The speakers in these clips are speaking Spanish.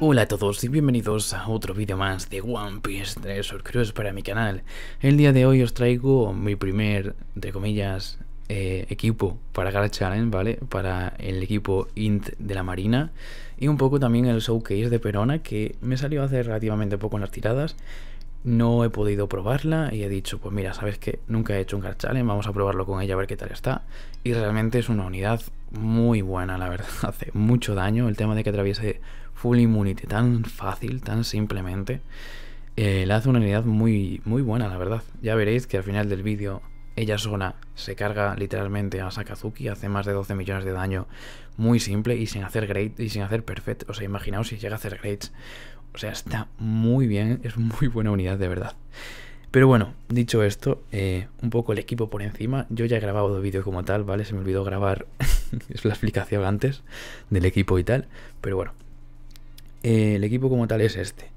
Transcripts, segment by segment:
Hola a todos y bienvenidos a otro vídeo más de One Piece 3 Cruise para mi canal. El día de hoy os traigo mi primer, entre comillas, eh, equipo para Gar Challenge, ¿vale? Para el equipo INT de la Marina y un poco también el showcase de Perona que me salió hace relativamente poco en las tiradas. No he podido probarla y he dicho, pues mira, sabes que nunca he hecho un Gar Challenge, vamos a probarlo con ella a ver qué tal está. Y realmente es una unidad muy buena, la verdad. Hace mucho daño el tema de que atraviese Full Immunity tan fácil, tan simplemente. la eh, le hace una unidad muy, muy buena, la verdad. Ya veréis que al final del vídeo ella sola se carga literalmente a Sakazuki, hace más de 12 millones de daño muy simple y sin hacer great y sin hacer perfect. O sea, imaginaos si llega a hacer great O sea, está muy bien, es muy buena unidad de verdad. Pero bueno, dicho esto, eh, un poco el equipo por encima. Yo ya he grabado dos como tal, ¿vale? Se me olvidó grabar es la explicación antes del equipo y tal. Pero bueno, eh, el equipo como tal es este.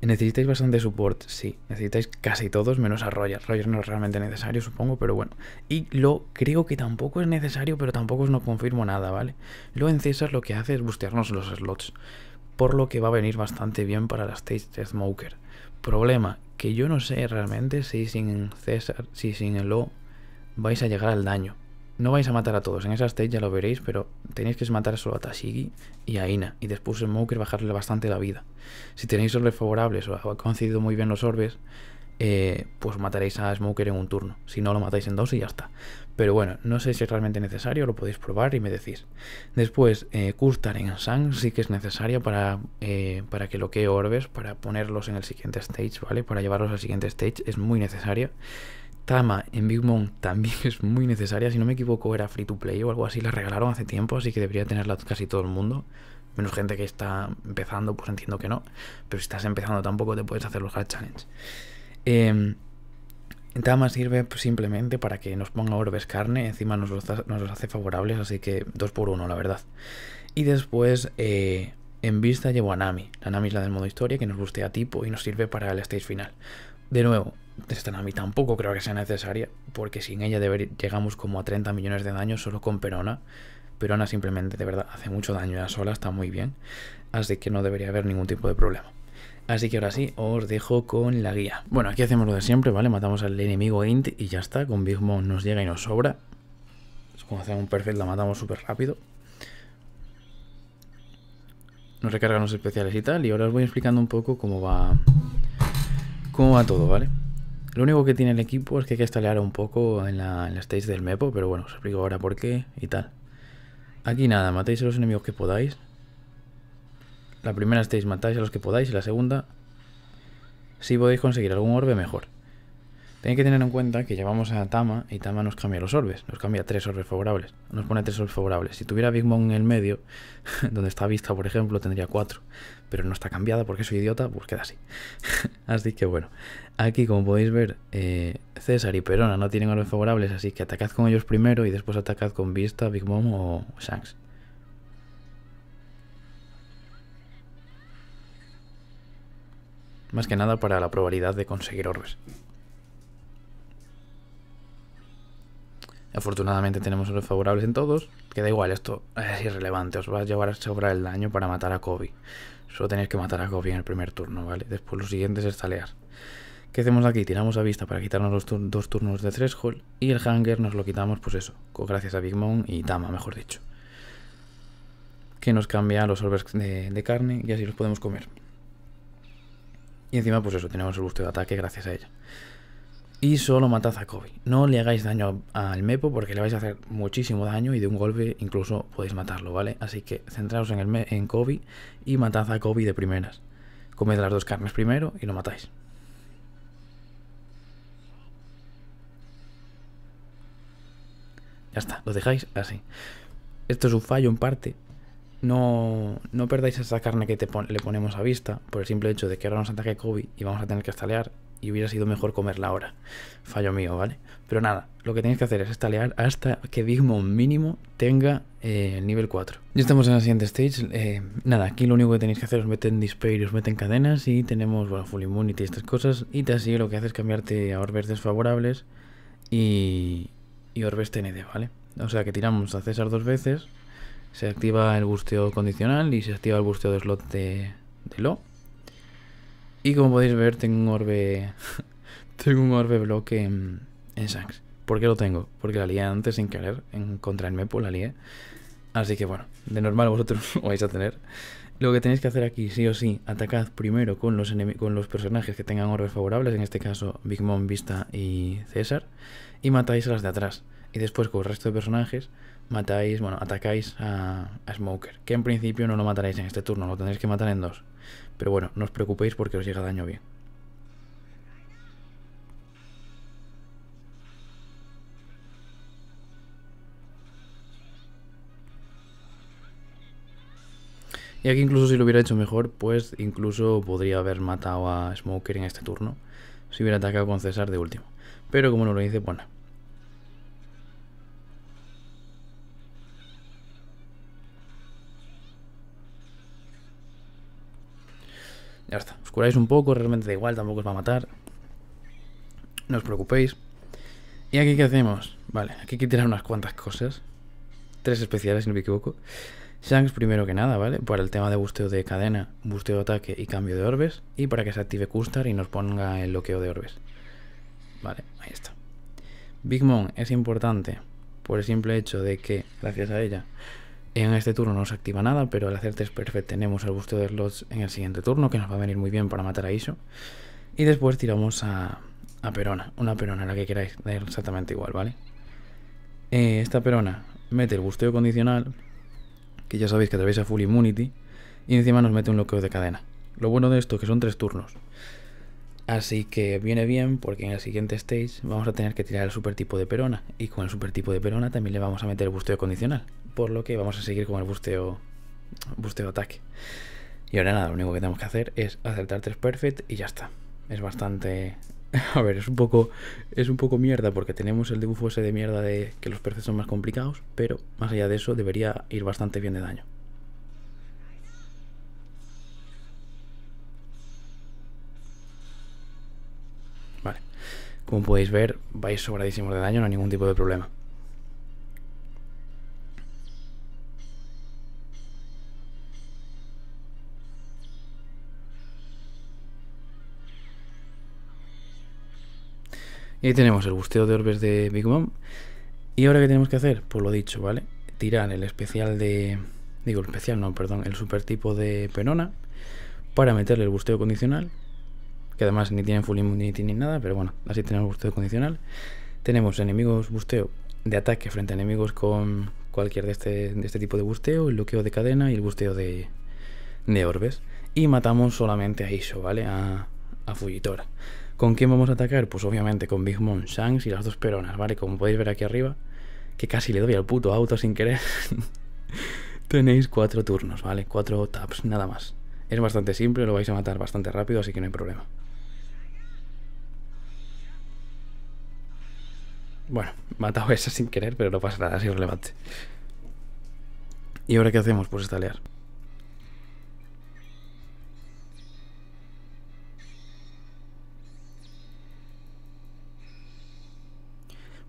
¿Necesitáis bastante support? Sí, necesitáis casi todos, menos a Roger. Roger no es realmente necesario, supongo, pero bueno. Y lo creo que tampoco es necesario, pero tampoco os no confirmo nada, ¿vale? lo en César lo que hace es bustearnos los slots, por lo que va a venir bastante bien para la Stage Smoker. Problema, que yo no sé realmente si sin César, si sin el O vais a llegar al daño. No vais a matar a todos, en esa stage ya lo veréis, pero tenéis que matar solo a Tashigi y a Ina, y después el que bajarle bastante la vida. Si tenéis orbes favorables o ha concedido muy bien los orbes, eh, pues mataréis a Smoker en un turno. Si no, lo matáis en dos y ya está. Pero bueno, no sé si es realmente necesario, lo podéis probar y me decís. Después, eh, en Sang sí que es necesaria para, eh, para que loquee orbes, para ponerlos en el siguiente stage, ¿vale? Para llevarlos al siguiente stage, es muy necesario. Tama en Big Mom también es muy necesaria, si no me equivoco era free to play o algo así, la regalaron hace tiempo, así que debería tenerla casi todo el mundo menos gente que está empezando, pues entiendo que no, pero si estás empezando tampoco te puedes hacer los hard challenge. Eh, Tama sirve pues, simplemente para que nos ponga orbes carne, encima nos los, hace favorables, así que 2 por 1 la verdad. Y después eh, en vista llevo a Nami, la Nami es la del modo historia que nos a tipo y nos sirve para el stage final. De nuevo, esta Nami tampoco creo que sea necesaria, porque sin ella llegamos como a 30 millones de daños solo con Perona. Perona simplemente de verdad hace mucho daño a sola, está muy bien, así que no debería haber ningún tipo de problema. Así que ahora sí, os dejo con la guía. Bueno, aquí hacemos lo de siempre, ¿vale? Matamos al enemigo int y ya está. Con Big Mom nos llega y nos sobra. como hacemos un perfect la matamos súper rápido. Nos recargan los especiales y tal. Y ahora os voy explicando un poco cómo va, cómo va todo, ¿vale? Lo único que tiene el equipo es que hay que estalear un poco en la, stage del mepo, pero bueno, os explico ahora por qué y tal. Aquí nada, matéis a los enemigos que podáis. La primera estáis matáis a los que podáis y la segunda, si podéis conseguir algún orbe, mejor. Tenéis que tener en cuenta que llevamos a Tama y Tama nos cambia los orbes, nos cambia tres orbes favorables, nos pone tres orbes favorables. Si tuviera Big Mom en el medio, donde está Vista, por ejemplo, tendría cuatro, pero no está cambiada porque soy idiota, pues queda así. así que bueno, aquí como podéis ver, eh, César y Perona no tienen orbes favorables, así que atacad con ellos primero y después atacad con Vista, Big Mom o Shanks. Más que nada para la probabilidad de conseguir orbes. Afortunadamente tenemos orbes favorables en todos. Que da igual, esto es irrelevante. Os va a llevar a sobrar el daño para matar a Kobe. Solo tenéis que matar a Kobe en el primer turno, ¿vale? Después lo siguiente es talear. ¿Qué hacemos aquí? Tiramos a vista para quitarnos los dos turnos de threshold. Y el hangar nos lo quitamos, pues eso. Gracias a Big Mom y Tama, mejor dicho. Que nos cambia los orbes de carne y así los podemos comer. Y encima, pues eso, tenemos el gusto de ataque gracias a ella. Y solo matad a Kobe. No le hagáis daño al Mepo porque le vais a hacer muchísimo daño y de un golpe incluso podéis matarlo, ¿vale? Así que centraos en, el en Kobe y matad a Kobe de primeras. Comed las dos carnes primero y lo matáis. Ya está, lo dejáis así. Esto es un fallo en parte, no, no perdáis esa carne que le ponemos a vista por el simple hecho de que ahora nos ataque Kobe y vamos a tener que estalear y hubiera sido mejor comerla ahora. Fallo mío, ¿vale? Pero nada, lo que tenéis que hacer es estalear hasta que Digmo mínimo tenga el eh, nivel 4. Ya estamos en la siguiente stage. Eh, nada, aquí lo único que tenéis que hacer es meter en y os meten cadenas y tenemos, Full Immunity y estas cosas. Y te así lo que hace es cambiarte a orbes desfavorables y, y orbes TND, ¿vale? O sea que tiramos a César dos veces se activa el busteo condicional y se activa el busteo de slot de, Lo. Y como podéis ver, tengo un orbe. tengo un orbe bloque en, en ¿Por qué lo tengo? Porque la lié antes sin querer. En contra el Mepo la lié. Así que bueno, de normal vosotros lo vais a tener. Lo que tenéis que hacer aquí, sí o sí, atacad primero con los, con los personajes que tengan orbes favorables, en este caso Big Mom, Vista y César, y matáis a las de atrás y después con el resto de personajes matáis, bueno, atacáis a, Smoker, que en principio no lo mataréis en este turno, lo tendréis que matar en dos. Pero bueno, no os preocupéis porque os llega daño bien. Y aquí incluso si lo hubiera hecho mejor, pues incluso podría haber matado a Smoker en este turno, si hubiera atacado con César de último. Pero como no lo hice, bueno, pues Ya está. Os curáis un poco, realmente da igual, tampoco os va a matar. No os preocupéis. ¿Y aquí qué hacemos? Vale, aquí hay que tirar unas cuantas cosas. Tres especiales, si no me equivoco. Shanks primero que nada, ¿vale? Para el tema de busteo de cadena, busteo de ataque y cambio de orbes. Y para que se active Custard y nos ponga el bloqueo de orbes. Vale, ahí está. Big Mom es importante por el simple hecho de que, gracias a ella, en este turno no se activa nada, pero al hacer es perfecto. tenemos el busteo de slots en el siguiente turno, que nos va a venir muy bien para matar a Iso. Y después tiramos a, a Perona, una Perona, la que queráis, exactamente igual, ¿vale? Eh, esta Perona mete el busteo condicional, que ya sabéis que atraviesa Full Immunity, y encima nos mete un bloqueo de cadena. Lo bueno de esto es que son tres turnos. Así que viene bien porque en el siguiente stage vamos a tener que tirar el super tipo de perona y con el super tipo de perona también le vamos a meter el busteo condicional, por lo que vamos a seguir con el busteo, busteo ataque. Y ahora nada, lo único que tenemos que hacer es acertar tres perfect y ya está. Es bastante... A ver, es un poco es un poco mierda porque tenemos el dibujo ese de mierda de que los perfectos son más complicados, pero más allá de eso debería ir bastante bien de daño. Como podéis ver, vais sobradísimos de daño, no hay ningún tipo de problema. Y ahí tenemos el busteo de orbes de Big Mom. ¿Y ahora qué tenemos que hacer? Pues lo dicho, ¿vale? Tirar el especial de... Digo, el especial no, perdón, el super tipo de Penona para meterle el busteo condicional que además ni tienen full ni nada, pero bueno, así tenemos busteo condicional. Tenemos enemigos busteo de ataque frente a enemigos con cualquier de este, este tipo de busteo, el bloqueo de cadena y el busteo de, orbes. Y matamos solamente a Iso, ¿vale? A, a ¿Con quién vamos a atacar? Pues obviamente con Big Mom, Shanks y las dos peronas, ¿vale? Como podéis ver aquí arriba, que casi le doy al puto auto sin querer. Tenéis cuatro turnos, ¿vale? Cuatro taps, nada más. Es bastante simple, lo vais a matar bastante rápido, así que no hay problema. Bueno, matado esa sin querer, pero no pasa nada, es relevante. ¿Y ahora qué hacemos? Pues estalear.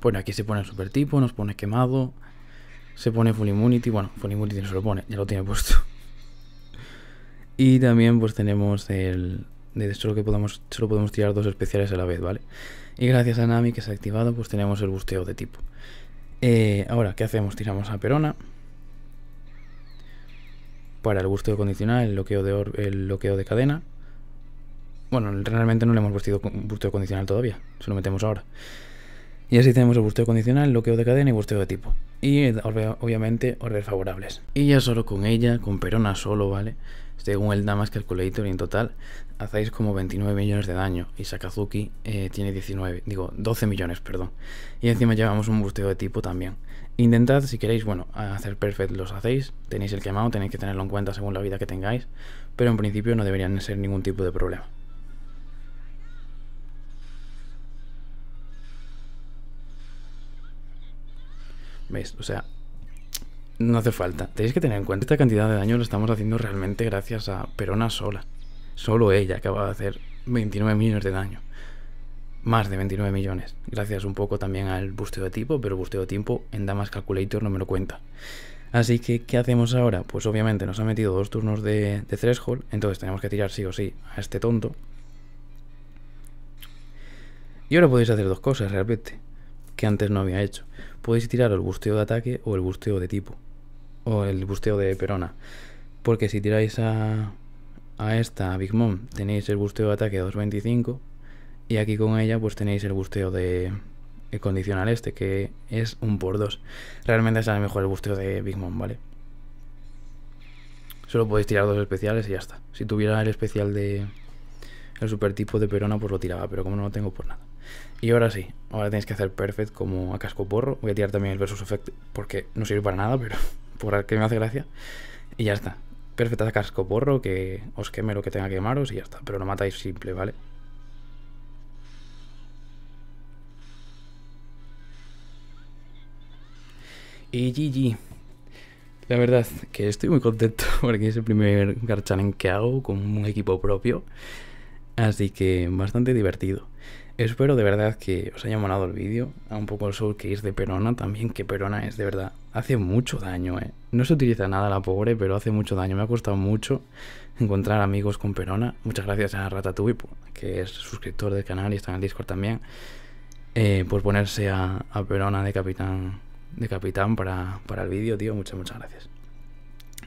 Bueno, aquí se pone el super tipo, nos pone quemado. Se pone Full Immunity. Bueno, Full Immunity no se lo pone, ya lo tiene puesto. Y también pues tenemos el, de solo que podemos, solo podemos tirar dos especiales a la vez, ¿vale? Y gracias a Nami que se ha activado, pues tenemos el busteo de tipo. Eh, ahora, ¿qué hacemos? Tiramos a Perona. Para el busteo condicional, el bloqueo de, el bloqueo de cadena. Bueno, realmente no le hemos vestido busteo condicional todavía. Se lo metemos ahora. Y así tenemos el busteo condicional, bloqueo de cadena y busteo de tipo. Y obviamente órdenes favorables. Y ya solo con ella, con Perona solo, ¿vale? Según el Damas Calculator y en total hacéis como 29 millones de daño y Sakazuki eh, tiene 19, digo 12 millones, perdón. Y encima llevamos un busteo de tipo también. Intentad, si queréis, bueno, hacer perfect los hacéis, tenéis el quemado, tenéis que tenerlo en cuenta según la vida que tengáis, pero en principio no deberían ser ningún tipo de problema. ¿Veis? O sea, no hace falta. Tenéis que tener en cuenta esta cantidad de daño lo estamos haciendo realmente gracias a Perona sola. Solo ella acaba de hacer 29 millones de daño. Más de 29 millones. Gracias un poco también al busteo de tipo, pero busteo de tiempo en Damas Calculator no me lo cuenta. Así que, ¿qué hacemos ahora? Pues obviamente nos ha metido dos turnos de, de threshold, entonces tenemos que tirar sí o sí a este tonto. Y ahora podéis hacer dos cosas realmente, que antes no había hecho podéis tirar el busteo de ataque o el busteo de tipo. O el busteo de Perona. Porque si tiráis a, a esta, a Big Mom, tenéis el busteo de ataque 225. Y aquí con ella pues tenéis el busteo de condicional este, que es un por 2. Realmente es sale mejor el busteo de Big Mom, ¿vale? Solo podéis tirar dos especiales y ya está. Si tuviera el especial de el super tipo de Perona, pues lo tiraba, pero como no lo tengo por nada. Y ahora sí, ahora tenéis que hacer perfect como a casco porro. Voy a tirar también el versus effect porque no sirve para nada, pero por que me hace gracia. Y ya está. perfecto a casco porro, que os queme lo que tenga que quemaros y ya está. Pero no matáis simple, ¿vale? Y GG. La verdad que estoy muy contento porque es el primer en que hago con un equipo propio. Así que bastante divertido. Espero de verdad que os haya molado el vídeo, a un poco el sol que es de Perona también, que Perona es de verdad, hace mucho daño, eh. No se utiliza nada la pobre, pero hace mucho daño, me ha costado mucho encontrar amigos con Perona. Muchas gracias a Ratatouille, que es suscriptor del canal y está en el Discord también, eh, por ponerse a, Perona de capitán, de capitán para, para el vídeo, tío, muchas, muchas gracias.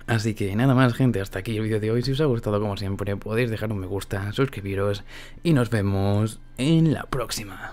Así que nada más gente, hasta aquí el vídeo de hoy. Si os ha gustado como siempre podéis dejar un me gusta, suscribiros y nos vemos en la próxima.